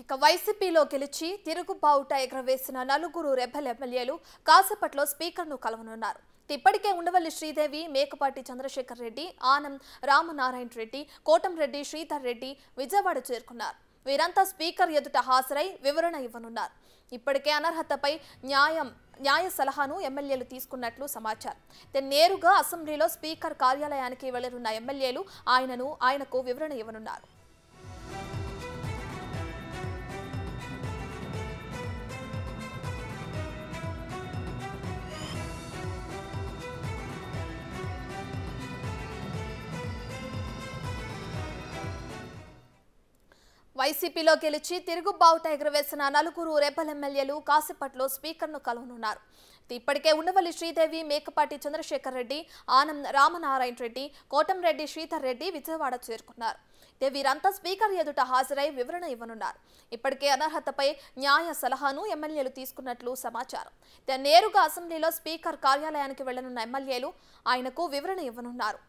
ఇక వైసీపీలో గెలిచి తిరుగుబావుట ఎగరవేసిన నలుగురు రెబల్ ఎమ్మెల్యేలు కాసేపట్లో స్పీకర్ను కలవనున్నారు ఇప్పటికే ఉండవల్లి శ్రీదేవి మేకపాటి చంద్రశేఖర్ రెడ్డి ఆనం రామనారాయణ రెడ్డి కోటంరెడ్డి శ్రీధర్ రెడ్డి విజయవాడ చేరుకున్నారు వీరంతా స్పీకర్ ఎదుట హాజరై వివరణ ఇవ్వనున్నారు ఇప్పటికే అనర్హతపై న్యాయం న్యాయ సలహాను ఎమ్మెల్యేలు తీసుకున్నట్లు సమాచారం నేరుగా అసెంబ్లీలో స్పీకర్ కార్యాలయానికి వెళ్లనున్న ఎమ్మెల్యేలు ఆయనను ఆయనకు వివరణ ఇవ్వనున్నారు వైసీపీలో గెలిచి తిరుగుబావుట ఎగురవేసిన నలుగురు రెబల్ ఎమ్మెల్యేలు కాసేపట్లో స్పీకర్ను కలవనున్నారు ఇప్పటికే ఉండవల్లి శ్రీదేవి మేకపాటి చంద్రశేఖర్ రెడ్డి ఆనం రామనారాయణ రెడ్డి కోటంరెడ్డి శ్రీధర్ రెడ్డి విజయవాడ చేరుకున్నారు వీరంతా స్పీకర్ ఎదుట హాజరై వివరణ ఇవ్వనున్నారు ఇప్పటికే అనర్హతపై న్యాయ సలహాను ఎమ్మెల్యేలు తీసుకున్నట్లు సమాచారం నేరుగా అసెంబ్లీలో స్పీకర్ కార్యాలయానికి వెళ్లనున్న ఎమ్మెల్యేలు ఆయనకు వివరణ ఇవ్వనున్నారు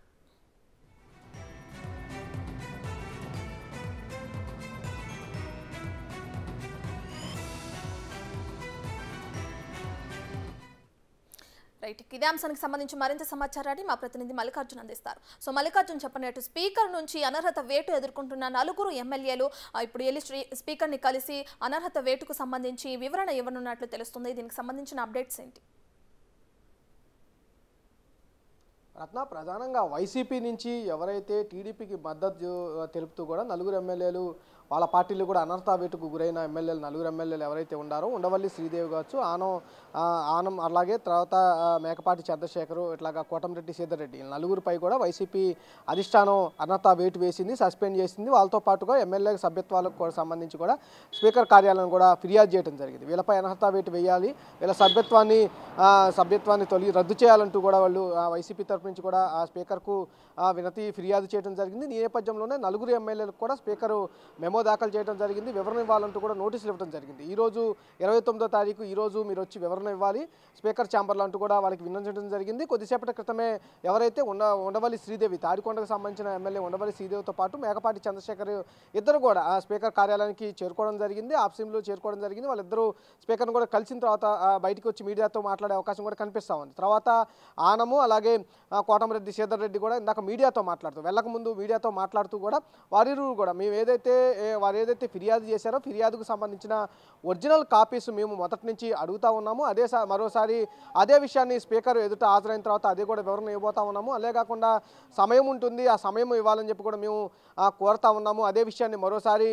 రైట్ ఇదే అంశానికి సంబంధించి మరింత సమాచారాన్ని మా ప్రతినిధి మల్లికార్జున్ అందిస్తారు సో మల్లికార్జున్ చెప్పినట్టు స్పీకర్ నుంచి అనర్హత వేటు ఎదుర్కొంటున్న నలుగురు ఎమ్మెల్యేలు ఇప్పుడు వెళ్ళి స్పీకర్ని కలిసి అనర్హత వేటుకు సంబంధించి వివరణ ఇవ్వనున్నట్లు తెలుస్తుంది దీనికి సంబంధించిన అప్డేట్స్ ఏంటి రత్న ప్రధానంగా వైసీపీ నుంచి ఎవరైతే టీడీపీకి మద్దతు తెలుపుతూ కూడా నలుగురు ఎమ్మెల్యేలు వాళ్ళ పార్టీలు కూడా వేటుకు గురైన ఎమ్మెల్యేలు నలుగురు ఎమ్మెల్యేలు ఎవరైతే ఉండారో ఉండవల్లి శ్రీదేవి కావచ్చు ఆనం ఆనం అలాగే తర్వాత మేకపాటి చంద్రశేఖరు ఇట్లాగా కోటంరెడ్డి సీతారెడ్డి నలుగురిపై కూడా వైసీపీ అధిష్టానం అనర్థ వేటు వేసింది సస్పెండ్ చేసింది వాళ్ళతో పాటుగా ఎమ్మెల్యే సభ్యత్వాలకు సంబంధించి కూడా స్పీకర్ కార్యాలయం కూడా ఫిర్యాదు చేయడం జరిగింది వీళ్ళపై అనర్హత వేటు వేయాలి వీళ్ళ సభ్యత్వాన్ని సభ్యత్వాన్ని తొలగి రద్దు చేయాలంటూ కూడా వాళ్ళు వైసీపీ తరఫు నుంచి కూడా ఆ స్పీకర్కు వినతి ఫిర్యాదు చేయడం జరిగింది ఈ నేపథ్యంలోనే నలుగురు ఎమ్మెల్యేలకు కూడా స్పీకరు మెమో మెమో దాఖలు చేయడం జరిగింది వివరణ ఇవ్వాలంటూ కూడా నోటీసులు ఇవ్వడం జరిగింది ఈరోజు ఇరవై తొమ్మిదో తారీఖు ఈరోజు మీరు వచ్చి వివరణ ఇవ్వాలి స్పీకర్ ఛాంబర్లో అంటూ కూడా వాళ్ళకి విన్నవించడం జరిగింది కొద్దిసేపటి క్రితమే ఎవరైతే ఉండ ఉండవల్లి శ్రీదేవి తాడికొండకు సంబంధించిన ఎమ్మెల్యే ఉండవల్లి శ్రీదేవితో పాటు మేకపాటి చంద్రశేఖర్ ఇద్దరు కూడా స్పీకర్ కార్యాలయానికి చేరుకోవడం జరిగింది ఆప్సింలో చేరుకోవడం జరిగింది వాళ్ళిద్దరూ స్పీకర్ను కూడా కలిసిన తర్వాత బయటకు వచ్చి మీడియాతో మాట్లాడే అవకాశం కూడా కనిపిస్తూ ఉంది తర్వాత ఆనము అలాగే కోటమరెడ్డి శ్రీధర్ రెడ్డి కూడా ఇందాక మీడియాతో మాట్లాడుతూ వెళ్ళకముందు మీడియాతో మాట్లాడుతూ కూడా వారిరు కూడా మేము ఏదైతే వారు ఏదైతే ఫిర్యాదు చేశారో ఫిర్యాదుకు సంబంధించిన ఒరిజినల్ కాపీస్ మేము మొదటి నుంచి అడుగుతూ ఉన్నాము అదే మరోసారి అదే విషయాన్ని స్పీకర్ ఎదుట హాజరైన తర్వాత అదే కూడా వివరణ ఇవ్వబోతా ఉన్నాము అదే కాకుండా సమయం ఉంటుంది ఆ సమయం ఇవ్వాలని చెప్పి కూడా మేము కోరుతా ఉన్నాము అదే విషయాన్ని మరోసారి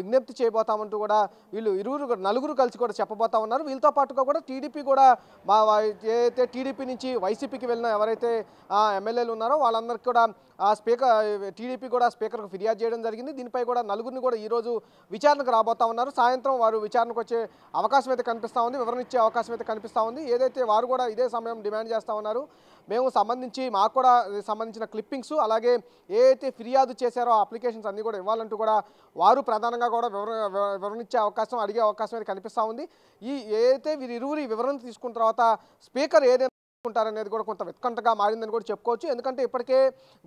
విజ్ఞప్తి చేయబోతామంటూ కూడా వీళ్ళు ఇరువురు నలుగురు కలిసి కూడా చెప్పబోతా ఉన్నారు వీళ్ళతో పాటుగా కూడా టీడీపీ కూడా మా ఏదైతే టీడీపీ నుంచి వైసీపీకి వెళ్ళిన ఎవరైతే ఎమ్మెల్యేలు ఉన్నారో వాళ్ళందరికీ కూడా ఆ స్పీకర్ టీడీపీ కూడా స్పీకర్కు ఫిర్యాదు చేయడం జరిగింది దీనిపై కూడా నలుగురిని కూడా ఈరోజు విచారణకు రాబోతా ఉన్నారు సాయంత్రం వారు విచారణకు వచ్చే అవకాశం అయితే కనిపిస్తూ ఉంది వివరణ ఇచ్చే అవకాశం అయితే కనిపిస్తూ ఉంది ఏదైతే వారు కూడా ఇదే సమయం డిమాండ్ చేస్తూ ఉన్నారు మేము సంబంధించి మాకు కూడా సంబంధించిన క్లిప్పింగ్స్ అలాగే ఏ అయితే ఫిర్యాదు చేశారో అప్లికేషన్స్ అన్నీ కూడా ఇవ్వాలంటూ కూడా వారు ప్రధానంగా కూడా వివరణ వివరణిచ్చే అవకాశం అడిగే అవకాశం అయితే కనిపిస్తూ ఉంది ఈ ఏదైతే వీరిరువురి వివరణ తీసుకున్న తర్వాత స్పీకర్ ఏదైనా ఉంటారనేది కూడా కొంత వెత్కంటగా మారిందని కూడా చెప్పుకోవచ్చు ఎందుకంటే ఇప్పటికే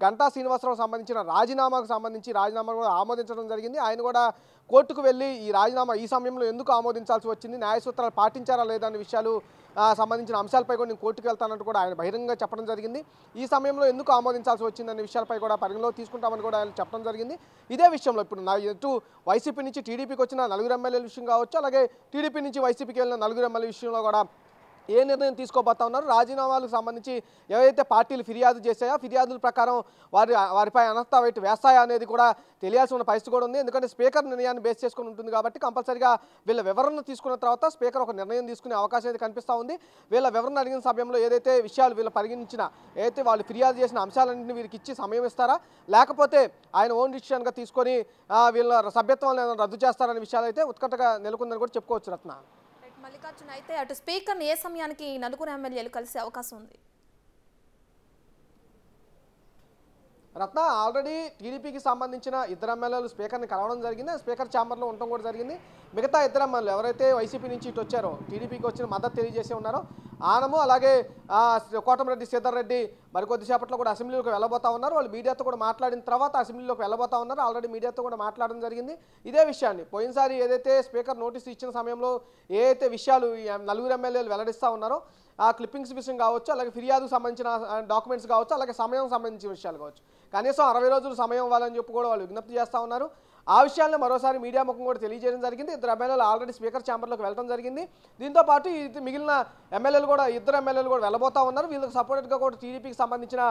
గంటా శ్రీనివాసరావు సంబంధించిన రాజీనామాకు సంబంధించి రాజీనామా కూడా ఆమోదించడం జరిగింది ఆయన కూడా కోర్టుకు వెళ్ళి ఈ రాజీనామా ఈ సమయంలో ఎందుకు ఆమోదించాల్సి వచ్చింది న్యాయ సూత్రాలు పాటించారా లేదా అనే విషయాలు సంబంధించిన అంశాలపై కూడా నేను కోర్టుకు వెళ్తానంటూ కూడా ఆయన బహిరంగంగా చెప్పడం జరిగింది ఈ సమయంలో ఎందుకు ఆమోదించాల్సి వచ్చిందనే విషయాలపై కూడా పరిగణలో తీసుకుంటామని కూడా ఆయన చెప్పడం జరిగింది ఇదే విషయంలో ఇప్పుడు నా ఎటు వైసీపీ నుంచి టీడీపీకి వచ్చిన నలుగురు ఎమ్మెల్యేల విషయం కావచ్చు అలాగే టీడీపీ నుంచి వైసీపీకి వెళ్ళిన నలుగురు ఎమ్మెల్యే విషయంలో కూడా ఏ నిర్ణయం తీసుకోబోతా ఉన్నారు రాజీనామాలకు సంబంధించి ఏవైతే పార్టీలు ఫిర్యాదు చేశాయో ఫిర్యాదుల ప్రకారం వారి వారిపై అనర్థ వైట్ వేస్తాయా అనేది కూడా తెలియాల్సి ఉన్న పరిస్థితి కూడా ఉంది ఎందుకంటే స్పీకర్ నిర్ణయాన్ని బేస్ చేసుకుని ఉంటుంది కాబట్టి కంపల్సరిగా వీళ్ళ వివరణ తీసుకున్న తర్వాత స్పీకర్ ఒక నిర్ణయం తీసుకునే అవకాశం అయితే కనిపిస్తూ ఉంది వీళ్ళ వివరణ అడిగిన సమయంలో ఏదైతే విషయాలు వీళ్ళు పరిగణించిన ఏదైతే వాళ్ళు ఫిర్యాదు చేసిన అంశాలన్నింటినీ వీరికి ఇచ్చి సమయం ఇస్తారా లేకపోతే ఆయన ఓన్ డిసిషన్గా తీసుకొని వీళ్ళ సభ్యత్వాలను రద్దు చేస్తారనే విషయాలు అయితే ఉత్కటగా నెలకొందని కూడా చెప్పుకోవచ్చు రత్న మల్లికార్జున అయితే అటు స్పీకర్ ఏ సమయానికి నలుగురు ఎమ్మెల్యేలు కలిసే అవకాశం ఉంది రత్న ఆల్రెడీ టీడీపీకి సంబంధించిన ఇద్దరు ఎమ్మెల్యేలు స్పీకర్ని కలవడం జరిగింది స్పీకర్ ఛాంబర్లో ఉండటం కూడా జరిగింది మిగతా ఇద్దరు ఎమ్మెల్యేలు ఎవరైతే వైసీపీ నుంచి ఇటు వచ్చారో టీడీపీకి వచ్చిన మద్దతు తెలియజేసి ఉన్నారో ఆనము అలాగే కోటమిరెడ్డి సీతారెడ్డి మరికొద్దిసేపట్లో కూడా అసెంబ్లీలోకి వెళ్ళబోతా ఉన్నారు వాళ్ళు మీడియాతో కూడా మాట్లాడిన తర్వాత అసెంబ్లీలోకి వెళ్ళబోతా ఉన్నారు ఆల్రెడీ మీడియాతో కూడా మాట్లాడడం జరిగింది ఇదే విషయాన్ని పోయినసారి ఏదైతే స్పీకర్ నోటీస్ ఇచ్చిన సమయంలో ఏ అయితే విషయాలు నలుగురు ఎమ్మెల్యేలు వెల్లడిస్తూ ఉన్నారో ఆ క్లిప్పింగ్స్ విషయం కావచ్చు అలాగే ఫిర్యాదుకు సంబంధించిన డాక్యుమెంట్స్ కావచ్చు అలాగే సమయం సంబంధించిన విషయాలు కావచ్చు కనీసం అరవై రోజులు సమయం ఇవ్వాలని చెప్పి కూడా వాళ్ళు విజ్ఞప్తి చేస్తూ ఉన్నారు ఆ విషయాలను మరోసారి మీడియా ముఖం కూడా తెలియజేయడం జరిగింది ఇద్దరు ఎమ్మెల్యేలు ఆల్రెడీ స్పీకర్ ఛాంబర్లోకి వెళ్ళడం జరిగింది దీంతో పాటు మిగిలిన ఎమ్మెల్యేలు కూడా ఇద్దరు ఎమ్మెల్యేలు కూడా వెళ్ళబోతా ఉన్నారు వీళ్ళకి సపోర్టెడ్గా కూడా టీడీపీకి సంబంధించిన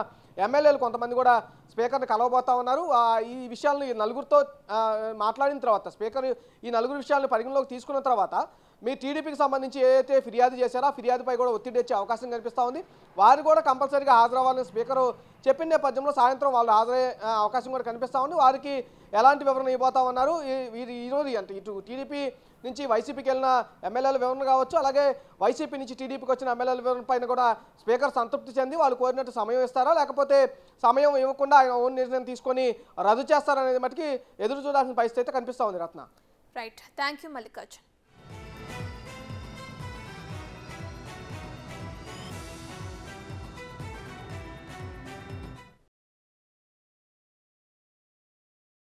ఎమ్మెల్యేలు కొంతమంది కూడా స్పీకర్ని కలవబోతా ఉన్నారు ఈ విషయాలను ఈ నలుగురితో మాట్లాడిన తర్వాత స్పీకర్ ఈ నలుగురు విషయాలను పరిగణలోకి తీసుకున్న తర్వాత మీ టీడీపీకి సంబంధించి ఏదైతే ఫిర్యాదు చేశారో ఫిర్యాదుపై కూడా ఒత్తిడి వచ్చే అవకాశం కనిపిస్తూ ఉంది వారు కూడా కంపల్సరీగా హాజరవ్వాలని స్పీకరు చెప్పిన నేపథ్యంలో సాయంత్రం వాళ్ళు హాజరయ్యే అవకాశం కూడా కనిపిస్తూ ఉంది వారికి ఎలాంటి వివరణ ఇవ్వబోతా ఉన్నారు ఈరోజు అంటే ఇటు టీడీపీ నుంచి వైసీపీకి వెళ్ళిన ఎమ్మెల్యేల వివరణ కావచ్చు అలాగే వైసీపీ నుంచి టీడీపీకి వచ్చిన ఎమ్మెల్యేల వివరణ పైన కూడా స్పీకర్ సంతృప్తి చెంది వాళ్ళు కోరినట్టు సమయం ఇస్తారా లేకపోతే సమయం ఇవ్వకుండా ఆయన ఓన్ నిర్ణయం తీసుకొని రద్దు చేస్తారనేది మటుకి ఎదురు చూడాల్సిన పరిస్థితి అయితే కనిపిస్తూ ఉంది Ratna right thank you Mallikarjun